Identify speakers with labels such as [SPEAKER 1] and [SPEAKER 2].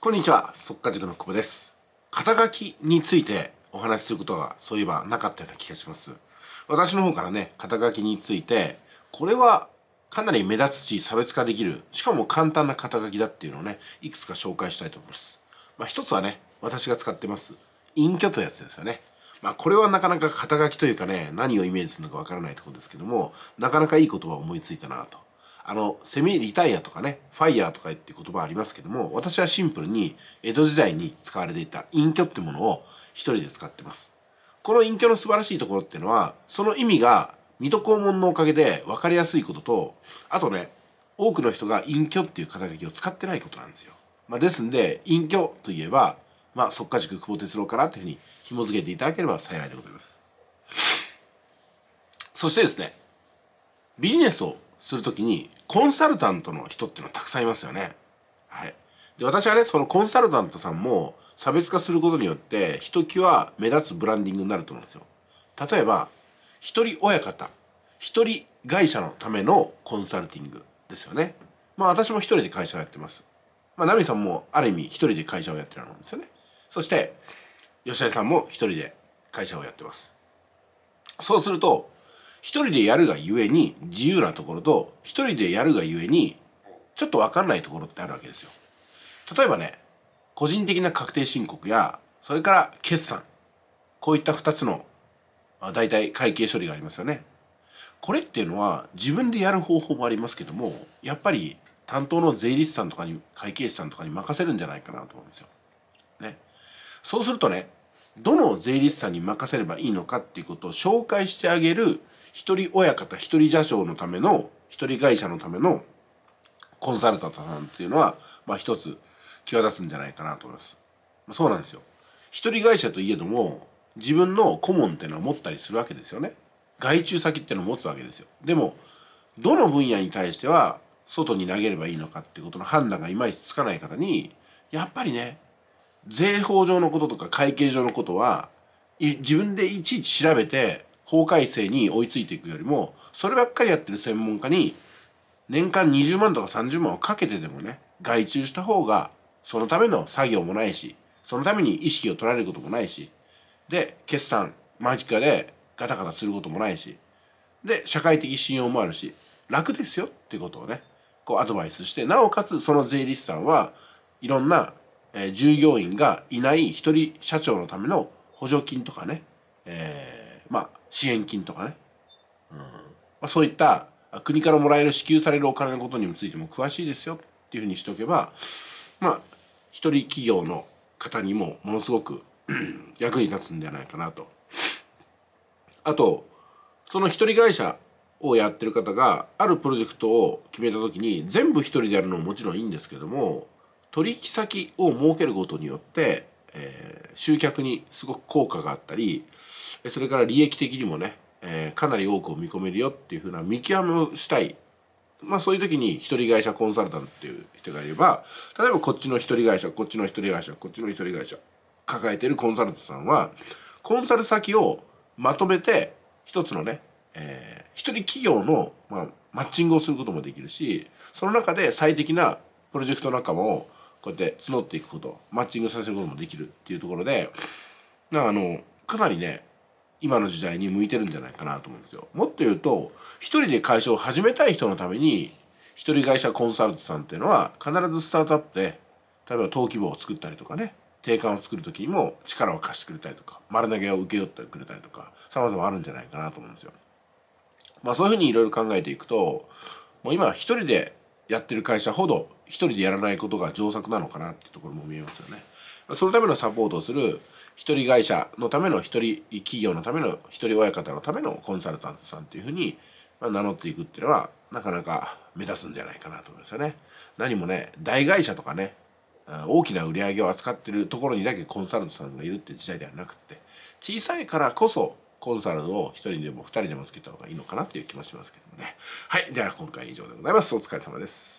[SPEAKER 1] こんにちは、速稼塾の久保です。肩書きについてお話しすることがそういえばなかったような気がします。私の方からね、肩書きについて、これはかなり目立つし差別化できる、しかも簡単な肩書きだっていうのをね、いくつか紹介したいと思います。まあ一つはね、私が使ってます、隠居というやつですよね。まあこれはなかなか肩書きというかね、何をイメージするのかわからないところですけども、なかなかいい言葉を思いついたなとあのセミリタイアとかねファイヤーとかって言葉ありますけども私はシンプルに江戸時代に使われていた隠居ってものを一人で使ってますこの隠居の素晴らしいところっていうのはその意味が水戸黄門のおかげで分かりやすいこととあとね多くの人が隠居っていう肩書きを使ってないことなんですよ、まあ、ですんで隠居といえばまあ、即家塾久保哲郎かなというふうに紐付けていただければ幸いでございます。そしてですね、ビジネスをするきにコンサルタントの人っていうのはたくさんいますよね。はい、で私はねそのコンサルタントさんも差別化することによってひときわ目立つブランディングになると思うんですよ。例えば一人親方一人会社のためのコンサルティングですよね。まあ私も一人で会社をやってます。まあナミさんもある意味一人で会社をやってるんですよね。そして吉田さんも一人で会社をやってます。そうすると一人でやるがゆえに自由なところと一人でやるがゆえにちょっと分かんないところってあるわけですよ。例えばね個人的な確定申告やそれから決算こういった2つの大体会計処理がありますよね。これっていうのは自分でやる方法もありますけどもやっぱり担当の税理士さんとかに会計士さんとかに任せるんじゃないかなと思うんですよ。ね。そうするとねどの税理士さんに任せればいいのかっていうことを紹介してあげる一人親方一人社長のための一人会社のためのコンサルタントさんっていうのは、まあ、一つ際立つんじゃないかなと思います。そうなんですよ。一人会社といえども自分の顧問っていうのは持ったりするわけですよね。外注先っていうのを持つわけですよ。でもどの分野に対しては外に投げればいいのかっていうことの判断がいまいちつかない方にやっぱりね税法上のこととか会計上のことは自分でいちいち調べて法改正に追いついていくよりもそればっかりやってる専門家に年間20万とか30万をかけてでもね外注した方がそのための作業もないしそのために意識を取られることもないしで決算間近でガタガタすることもないしで社会的信用もあるし楽ですよっていうことをねこうアドバイスしてなおかつその税理士さんはいろんなえ従業員がいない一人社長のための補助金とかね、えー、まあ、支援金とかね、うんまあ、そういった国からもらえる支給されるお金のことについても詳しいですよっていうふうにしておけば、まあ、一人企業の方にもものすごく役に立つんではないかなと。あと、その一人会社をやってる方があるプロジェクトを決めた時に全部一人でやるのももちろんいいんですけども取引先を設けることによって、えー、集客にすごく効果があったりそれから利益的にもね、えー、かなり多くを見込めるよっていうふうな見極めをしたい。まあそういう時に一人会社コンサルタントっていう人がいれば、例えばこっちの一人会社、こっちの一人会社、こっちの一人会社、抱えてるコンサルタントさんは、コンサル先をまとめて、一つのね、えー、一人企業の、まあ、マッチングをすることもできるし、その中で最適なプロジェクト仲間をこうやって募っていくことマッチングさせることもできるっていうところでなんかあのかなりね今の時代に向いてるんじゃないかなと思うんですよ。もっと言うと一人で会社を始めたい人のために一人会社コンサルトさんっていうのは必ずスタートアップで例えば登記簿を作ったりとかね定款を作る時にも力を貸してくれたりとか丸投げを請け負ってくれたりとかさまざまあるんじゃないかなと思うんですよ。まあそういうふうにいろいろ考えていくともう今一人でやってる会社ほど一人でやらないことが上策なのかなってところも見えますよね。そのためのサポートをする一人会社のための一人企業のための一人親方のためのコンサルタントさんっていうふうに名乗っていくっていうのはなかなか目立つんじゃないかなと思いますよね。何もね大会社とかね大きな売り上げを扱ってるところにだけコンサルタントさんがいるって時代ではなくって小さいからこそコンサルを1人でも2人でもつけた方がいいのかなっていう気もしますけどもねはいでは今回以上でございますお疲れ様です